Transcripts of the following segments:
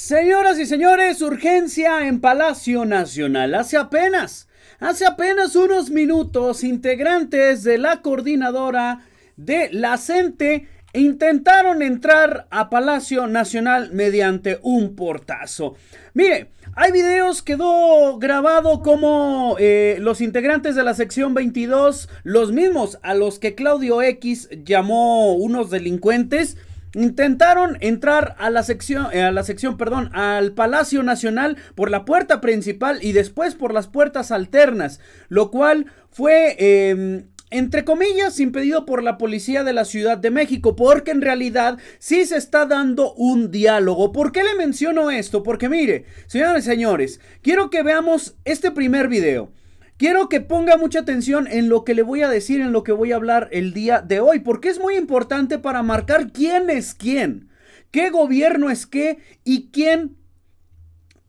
Señoras y señores, urgencia en Palacio Nacional. Hace apenas, hace apenas unos minutos, integrantes de la coordinadora de la CENTE intentaron entrar a Palacio Nacional mediante un portazo. Mire, hay videos, quedó grabado como eh, los integrantes de la sección 22, los mismos a los que Claudio X llamó unos delincuentes, Intentaron entrar a la sección, eh, a la sección, perdón, al Palacio Nacional por la puerta principal y después por las puertas alternas, lo cual fue... Em, entre comillas, impedido por la policía de la Ciudad de México, porque en realidad sí se está dando un diálogo. ¿Por qué le menciono esto? Porque mire, señores y señores, quiero que veamos este primer video. Quiero que ponga mucha atención en lo que le voy a decir, en lo que voy a hablar el día de hoy, porque es muy importante para marcar quién es quién, qué gobierno es qué y quién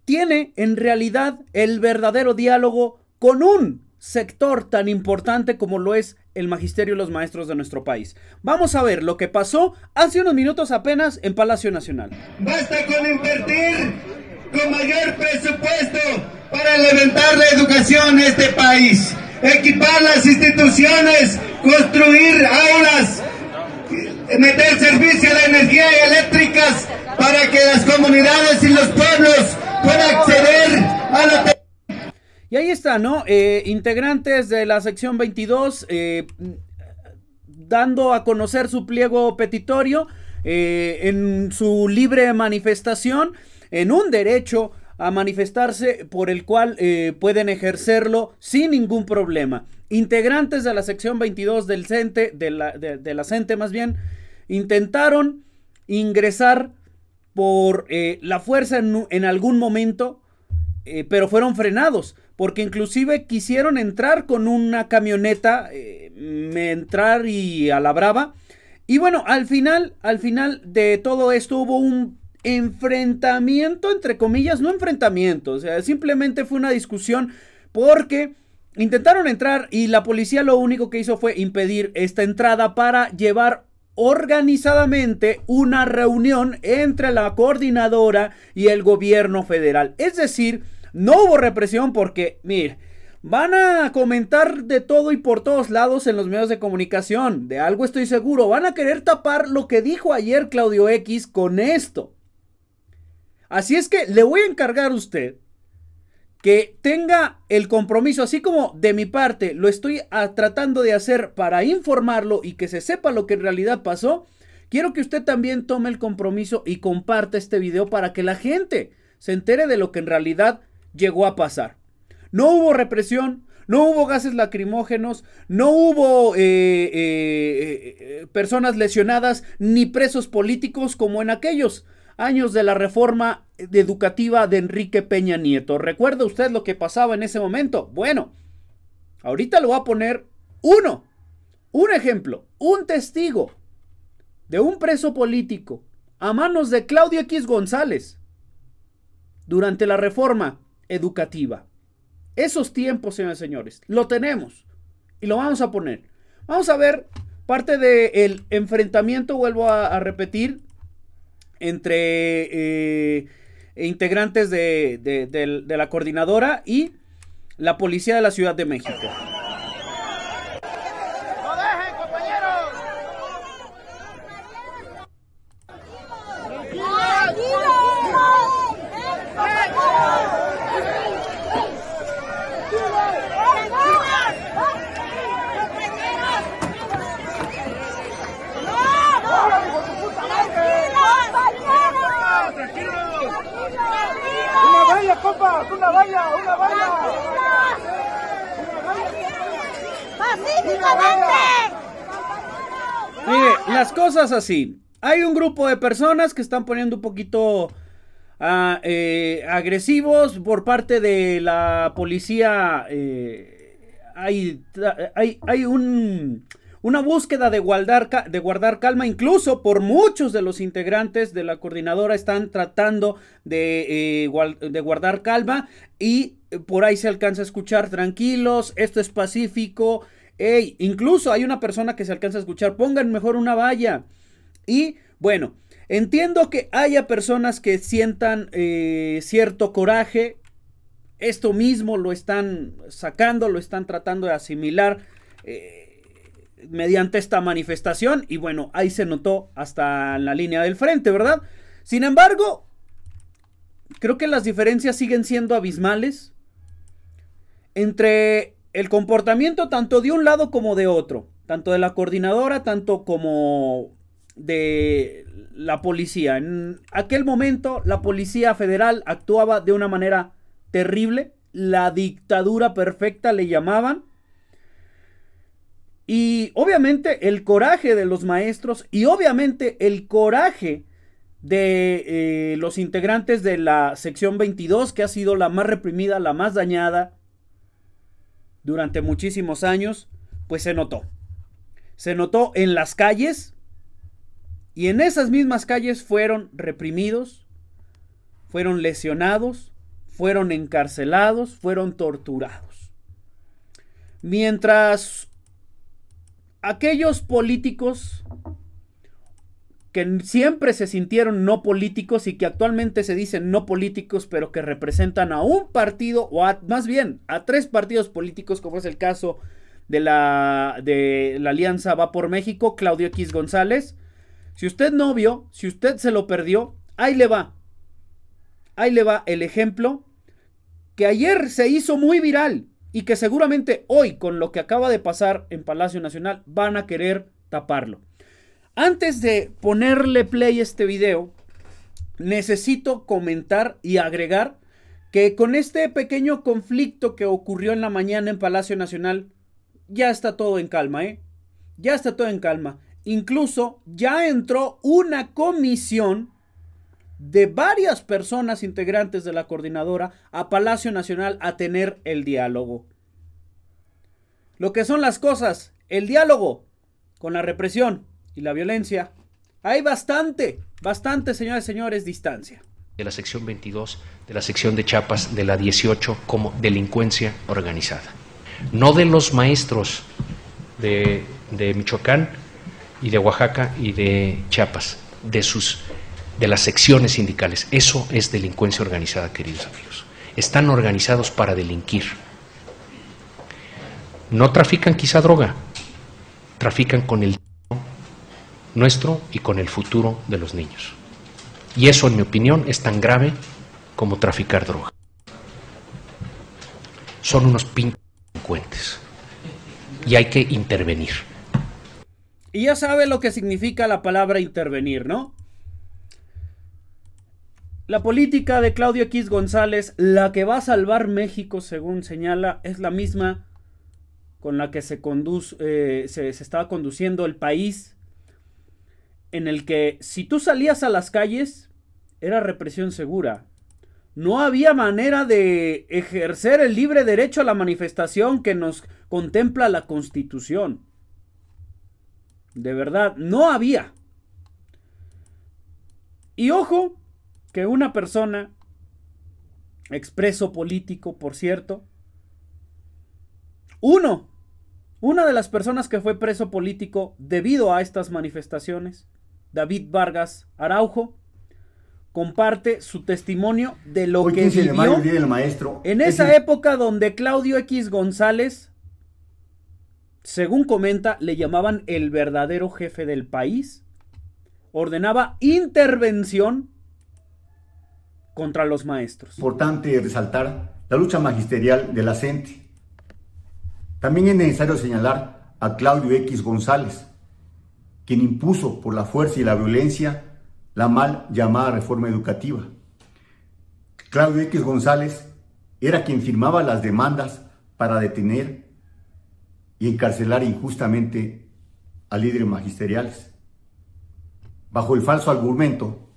tiene en realidad el verdadero diálogo con un sector tan importante como lo es el magisterio y los maestros de nuestro país. Vamos a ver lo que pasó hace unos minutos apenas en Palacio Nacional. Basta con invertir con mayor presupuesto para levantar la educación en este país, equipar las instituciones, construir aulas, meter servicio de energía y eléctricas para que las comunidades y los pueblos puedan acceder a la... Y ahí está, ¿no? Eh, integrantes de la sección 22 eh, dando a conocer su pliego petitorio eh, en su libre manifestación, en un derecho a manifestarse por el cual eh, pueden ejercerlo sin ningún problema. Integrantes de la sección 22 del CENTE, de la, de, la CENTE más bien, intentaron ingresar por eh, la fuerza en, algún momento, eh, pero fueron frenados, porque inclusive quisieron entrar con una camioneta, entrar y a la brava. Y bueno, al final, al final de todo esto hubo un enfrentamiento, entre comillas, no enfrentamiento, o sea, simplemente fue una discusión porque intentaron entrar y la policía lo único que hizo fue impedir esta entrada para llevar organizadamente una reunión entre la coordinadora y el gobierno federal. Es decir, no hubo represión porque, mire, van a comentar de todo y por todos lados en los medios de comunicación. De algo estoy seguro. Van a querer tapar lo que dijo ayer Claudio X con esto. Así es que le voy a encargar a usted que tenga el compromiso, así como de mi parte lo estoy ah, tratando de hacer para informarlo y que se sepa lo que en realidad pasó, quiero que usted también tome el compromiso y comparta este video para que la gente se entere de lo que en realidad llegó a pasar. No hubo represión, no hubo gases lacrimógenos, no hubo eh, eh, eh, personas lesionadas ni presos políticos como en aquellos años de la reforma educativa de Enrique Peña Nieto. ¿Recuerda usted lo que pasaba en ese momento? Bueno, ahorita lo voy a poner uno, un ejemplo, un testigo de un preso político a manos de Claudio X González durante la reforma educativa. Esos tiempos, señores y señores, lo tenemos y lo vamos a poner. Vamos a ver parte del enfrentamiento, vuelvo a repetir, entre eh, integrantes de la coordinadora y la policía de la Ciudad de México. las cosas así. Hay un grupo de personas que están poniendo un poquito ah, eh, agresivos por parte de la policía. Eh, hay, hay, un, una búsqueda de guardar, de guardar calma, incluso por muchos de los integrantes de la coordinadora están tratando de eh, guardar calma y por ahí se alcanza a escuchar tranquilos, esto es pacífico. Ey, incluso hay una persona que se alcanza a escuchar, pongan mejor una valla. Y bueno, entiendo que haya personas que sientan eh, cierto coraje. Esto mismo lo están sacando, lo están tratando de asimilar eh, mediante esta manifestación. Y bueno, ahí se notó hasta la línea del frente, ¿verdad? Sin embargo, creo que las diferencias siguen siendo abismales entre el comportamiento tanto de un lado como de otro, tanto de la coordinadora, tanto como de la policía. En aquel momento la policía federal actuaba de una manera terrible, la dictadura perfecta le llamaban. Y obviamente el coraje de los maestros y obviamente el coraje de eh, los integrantes de la sección 22, que ha sido la más reprimida, la más dañada, durante muchísimos años, pues se notó. Se notó en las calles y en esas mismas calles fueron reprimidos, fueron lesionados, fueron encarcelados, fueron torturados. Mientras aquellos políticos siempre se sintieron no políticos y que actualmente se dicen no políticos, pero que representan a un partido, o más bien a tres partidos políticos, como es el caso de la, de la Alianza Va por México, Claudio X González. Si usted no vio, si usted se lo perdió, ahí le va. Ahí le va el ejemplo que ayer se hizo muy viral y que seguramente hoy, con lo que acaba de pasar en Palacio Nacional, van a querer taparlo. Antes de ponerle play a este video, necesito comentar y agregar que con este pequeño conflicto que ocurrió en la mañana en Palacio Nacional, ya está todo en calma, ¿eh? Ya está todo en calma. Incluso ya entró una comisión de varias personas integrantes de la coordinadora a Palacio Nacional a tener el diálogo. Lo que son las cosas, el diálogo con la represión y la violencia, hay bastante, bastante, señores, y señores, distancia. De la sección 22, de la sección de Chiapas, de la 18, como delincuencia organizada. No de los maestros de, de Michoacán y de Oaxaca y de Chiapas, de sus de las secciones sindicales. Eso es delincuencia organizada, queridos amigos. Están organizados para delinquir. No trafican quizá droga, trafican con el nuestro y con el futuro de los niños. Y eso, en mi opinión, es tan grave como traficar droga. Son unos pinches y hay que intervenir. Y ya sabe lo que significa la palabra intervenir, ¿no? La política de Claudio X González, la que va a salvar México, según señala, es la misma con la que se, conduce, eh, se, estaba conduciendo el país en el que si tú salías a las calles, era represión segura. No había manera de ejercer el libre derecho a la manifestación que nos contempla la Constitución. De verdad, no había. Y ojo, que una persona, expreso político, por cierto, uno, una de las personas que fue preso político debido a estas manifestaciones, David Vargas Araujo, comparte su testimonio de lo que vivió del maestro. en esa época donde Claudio X González, según comenta, le llamaban el verdadero jefe del país, ordenaba intervención contra los maestros. Importante resaltar la lucha magisterial de la gente. También es necesario señalar a Claudio X González, quien impuso por la fuerza y la violencia la mal llamada reforma educativa. Claudio X González era quien firmaba las demandas para detener y encarcelar injustamente a líderes magisteriales, bajo el falso argumento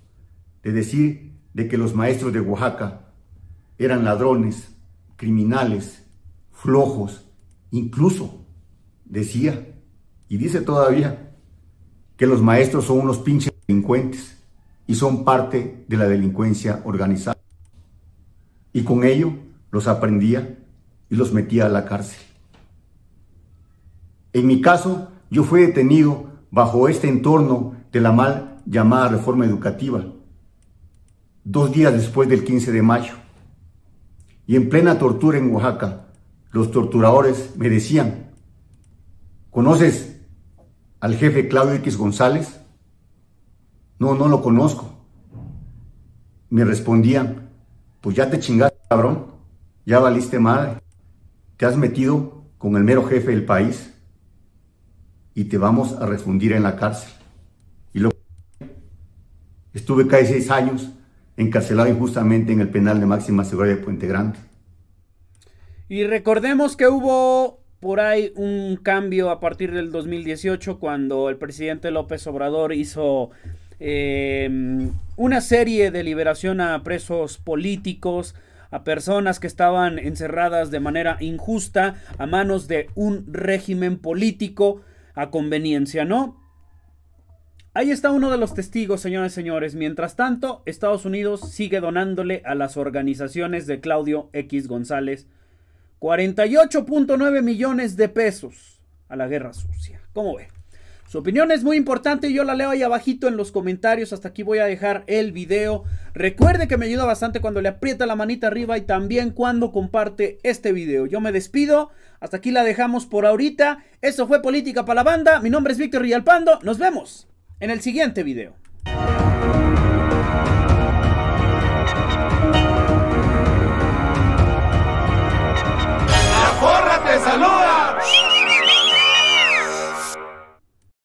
de decir de que los maestros de Oaxaca eran ladrones, criminales, flojos, incluso decía, y dice todavía, que los maestros son unos pinches delincuentes y son parte de la delincuencia organizada. Y con ello los aprendía y los metía a la cárcel. En mi caso, yo fui detenido bajo este entorno de la mal llamada reforma educativa, dos días después del 15 de mayo. Y en plena tortura en Oaxaca, los torturadores me decían, ¿conoces al jefe Claudio X González? No, no lo conozco. Me respondían, pues ya te chingaste, cabrón, ya valiste madre, te has metido con el mero jefe del país y te vamos a refundir en la cárcel. Y luego estuve casi seis años encarcelado injustamente en el penal de máxima seguridad de Puente Grande. Y recordemos que hubo por ahí un cambio a partir del 2018 cuando el presidente López Obrador hizo em, una serie de liberación a presos políticos, a personas que estaban encerradas de manera injusta a manos de un régimen político a conveniencia, ¿no? Ahí está uno de los testigos, señores y señores. Mientras tanto, Estados Unidos sigue donándole a las organizaciones de Claudio X González 48.9 millones de pesos a la guerra sucia. ¿Cómo ve? Su opinión es muy importante, y yo la leo ahí abajito en los comentarios, hasta aquí voy a dejar el video. Recuerde que me ayuda bastante cuando le aprieta la manita arriba y también cuando comparte este video. Yo me despido, hasta aquí la dejamos por ahorita. Eso fue Política para la Banda, mi nombre es Víctor Rialpando. nos vemos en el siguiente video.